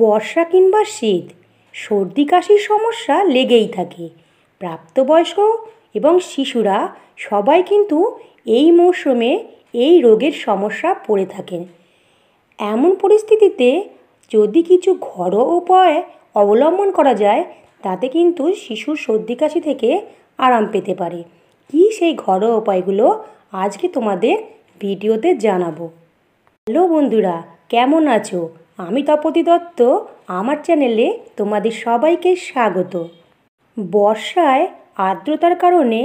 বর্ষা কিংবা শীত সর্দি কাশির সমস্যা লেগেই থাকে প্রাপ্তবয়স্ক এবং শিশুরা সবাই কিন্তু এই মরশুমে এই রোগের সমস্যা পড়ে থাকেন এমন পরিস্থিতিতে যদি কিছু ঘরোয়া উপায় অবলম্বন করা যায় তাতে কিন্তু শিশুর সর্দি কাশি থেকে আরাম পেতে পারে কি সেই ঘরোয়া উপায়গুলো আজকে তোমাদের ভিডিওতে জানাবো হ্যালো বন্ধুরা কেমন আছো আমি তপতি দত্ত আমার চ্যানেলে তোমাদের সবাইকে স্বাগত বর্ষায় আর্দ্রতার কারণে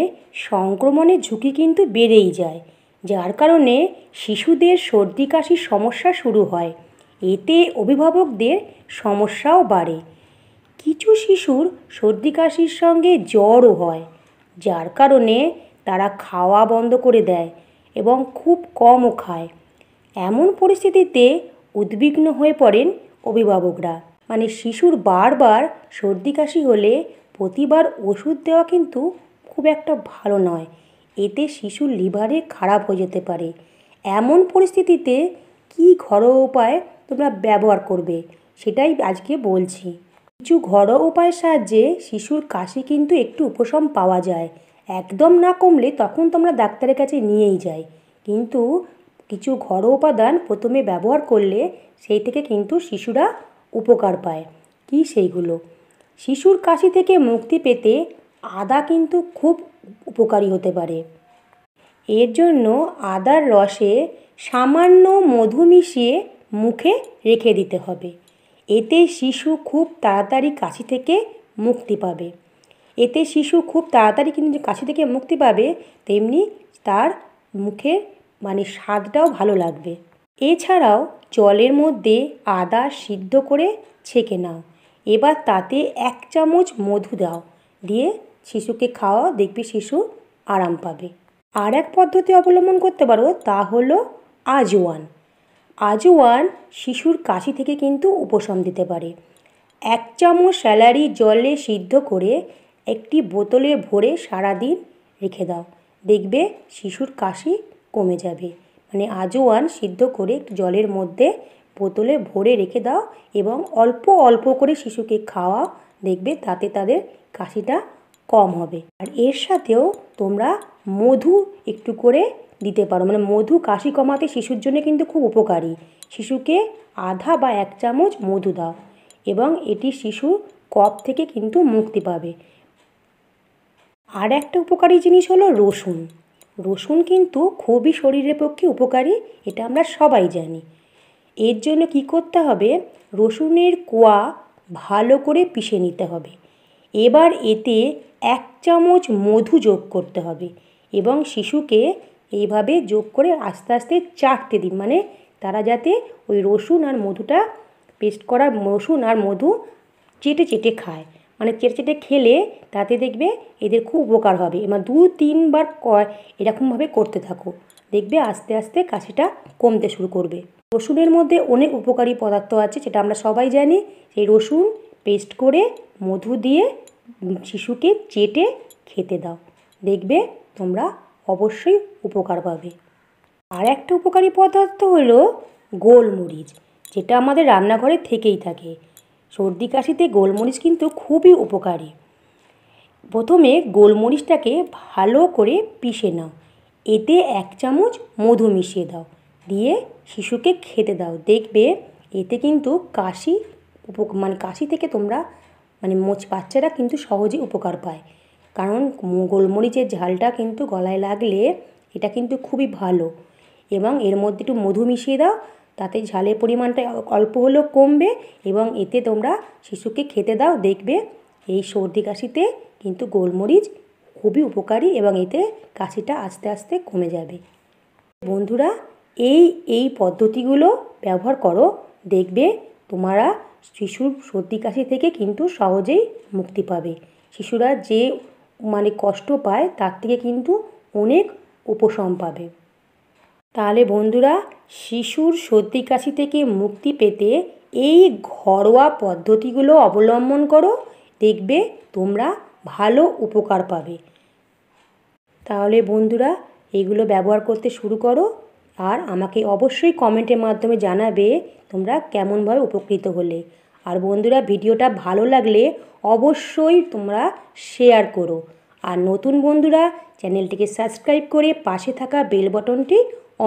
সংক্রমণের ঝুঁকি কিন্তু বেড়েই যায় যার কারণে শিশুদের সর্দি কাশির সমস্যা শুরু হয় এতে অভিভাবকদের সমস্যাও বাড়ে কিছু শিশুর সর্দি কাশির সঙ্গে জ্বরও হয় যার কারণে তারা খাওয়া বন্ধ করে দেয় এবং খুব কমও খায় এমন পরিস্থিতিতে উদ্বিগ্ন হয়ে পড়েন অভিভাবকরা মানে শিশুর বারবার সর্দি কাশি হলে প্রতিবার ওষুধ দেওয়া কিন্তু খুব একটা ভালো নয় এতে শিশুর লিভারে খারাপ হয়ে যেতে পারে এমন পরিস্থিতিতে কি ঘরোয়া উপায় তোমরা ব্যবহার করবে সেটাই আজকে বলছি কিছু ঘরোয়া উপায়ের সাহায্যে শিশুর কাশি কিন্তু একটু উপশম পাওয়া যায় একদম না কমলে তখন তোমরা ডাক্তারের কাছে নিয়েই যাই কিন্তু কিছু ঘরোয়া উপাদান প্রথমে ব্যবহার করলে সেই থেকে কিন্তু শিশুরা উপকার পায় কি সেইগুলো শিশুর কাশি থেকে মুক্তি পেতে আদা কিন্তু খুব উপকারী হতে পারে এর জন্য আদার রসে সামান্য মধু মিশিয়ে মুখে রেখে দিতে হবে এতে শিশু খুব তাড়াতাড়ি কাশি থেকে মুক্তি পাবে এতে শিশু খুব তাড়াতাড়ি কিন্তু কাশি থেকে মুক্তি পাবে তেমনি তার মুখে মানে স্বাদটাও ভালো লাগবে এছাড়াও জলের মধ্যে আদা সিদ্ধ করে ছেঁকে নাও এবার তাতে এক চামচ মধু দাও দিয়ে শিশুকে খাওয়া দেখবে শিশু আরাম পাবে আর এক পদ্ধতি অবলম্বন করতে পারো তা হলো আজওয়ান আজওয়ান শিশুর কাশি থেকে কিন্তু উপশম দিতে পারে এক চামচ স্যালারি জলে সিদ্ধ করে একটি বোতলে ভরে সারাদিন রেখে দাও দেখবে শিশুর কাশি কমে যাবে মানে আজওয়ান সিদ্ধ করে একটু জলের মধ্যে বোতলে ভরে রেখে দাও এবং অল্প অল্প করে শিশুকে খাওয়া দেখবে তাতে তাদের কাশিটা কম হবে আর এর সাথেও তোমরা মধু একটু করে দিতে পারো মানে মধু কাশি কমাতে শিশুর জন্য কিন্তু খুব উপকারী শিশুকে আধা বা এক চামচ মধু দাও এবং এটি শিশু কফ থেকে কিন্তু মুক্তি পাবে আর একটা উপকারী জিনিস হলো রসুন রসুন কিন্তু খুবই শরীরের পক্ষে উপকারী এটা আমরা সবাই জানি এর জন্য কি করতে হবে রসুনের কোয়া ভালো করে পিষে নিতে হবে এবার এতে এক চামচ মধু যোগ করতে হবে এবং শিশুকে এইভাবে যোগ করে আস্তে আস্তে চাটতে দিন মানে তারা যাতে ওই রসুন আর মধুটা পেস্ট করা রসুন আর মধু চেটে চেটে খায় মানে চেটে খেলে তাতে দেখবে এদের খুব উপকার হবে এবার দু তিনবার কয় এরকমভাবে করতে থাকো দেখবে আস্তে আস্তে কাশিটা কমতে শুরু করবে রসুনের মধ্যে অনেক উপকারী পদার্থ আছে যেটা আমরা সবাই জানি সেই রসুন পেস্ট করে মধু দিয়ে শিশুকে চেটে খেতে দাও দেখবে তোমরা অবশ্যই উপকার পাবে আর একটা উপকারী পদার্থ হলো গোলমরিচ যেটা আমাদের রান্নাঘরে থেকেই থাকে সর্দি কাশিতে গোলমরিচ কিন্তু খুবই উপকারী প্রথমে গোলমরিচটাকে ভালো করে পিষে নাও এতে এক চামচ মধু মিশিয়ে দাও দিয়ে শিশুকে খেতে দাও দেখবে এতে কিন্তু কাশি মানে কাশি থেকে তোমরা মানে মোচ বাচ্চারা কিন্তু সহজে উপকার পায় কারণ গোলমরিচের ঝালটা কিন্তু গলায় লাগলে এটা কিন্তু খুবই ভালো এবং এর মধ্যে একটু মধু মিশিয়ে দাও তাতে ঝালের পরিমাণটা অল্প হলেও কমবে এবং এতে তোমরা শিশুকে খেতে দাও দেখবে এই সর্দি কাশিতে কিন্তু গোলমরিচ খুবই উপকারী এবং এতে কাশিটা আস্তে আস্তে কমে যাবে বন্ধুরা এই এই পদ্ধতিগুলো ব্যবহার করো দেখবে তোমরা শিশুর সর্দি কাশি থেকে কিন্তু সহজেই মুক্তি পাবে শিশুরা যে মানে কষ্ট পায় তার থেকে কিন্তু অনেক উপশম পাবে তাহলে বন্ধুরা শিশুর সর্দি কাশি থেকে মুক্তি পেতে এই ঘরোয়া পদ্ধতিগুলো অবলম্বন করো দেখবে তোমরা ভালো উপকার পাবে তাহলে বন্ধুরা এইগুলো ব্যবহার করতে শুরু করো আর আমাকে অবশ্যই কমেন্টের মাধ্যমে জানাবে তোমরা কেমনভাবে উপকৃত হলে আর বন্ধুরা ভিডিওটা ভালো লাগলে অবশ্যই তোমরা শেয়ার করো আর নতুন বন্ধুরা চ্যানেলটিকে সাবস্ক্রাইব করে পাশে থাকা বেল বটনটি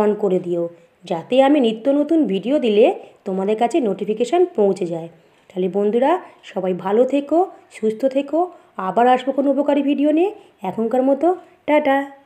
অন করে দিও যাতে আমি নিত্য নতুন ভিডিও দিলে তোমাদের কাছে নোটিফিকেশান পৌঁছে যায় তাহলে বন্ধুরা সবাই ভালো থেকো সুস্থ থেকো আবার আসবো কোনো উপকারী ভিডিও নিয়ে এখনকার মতো টাটা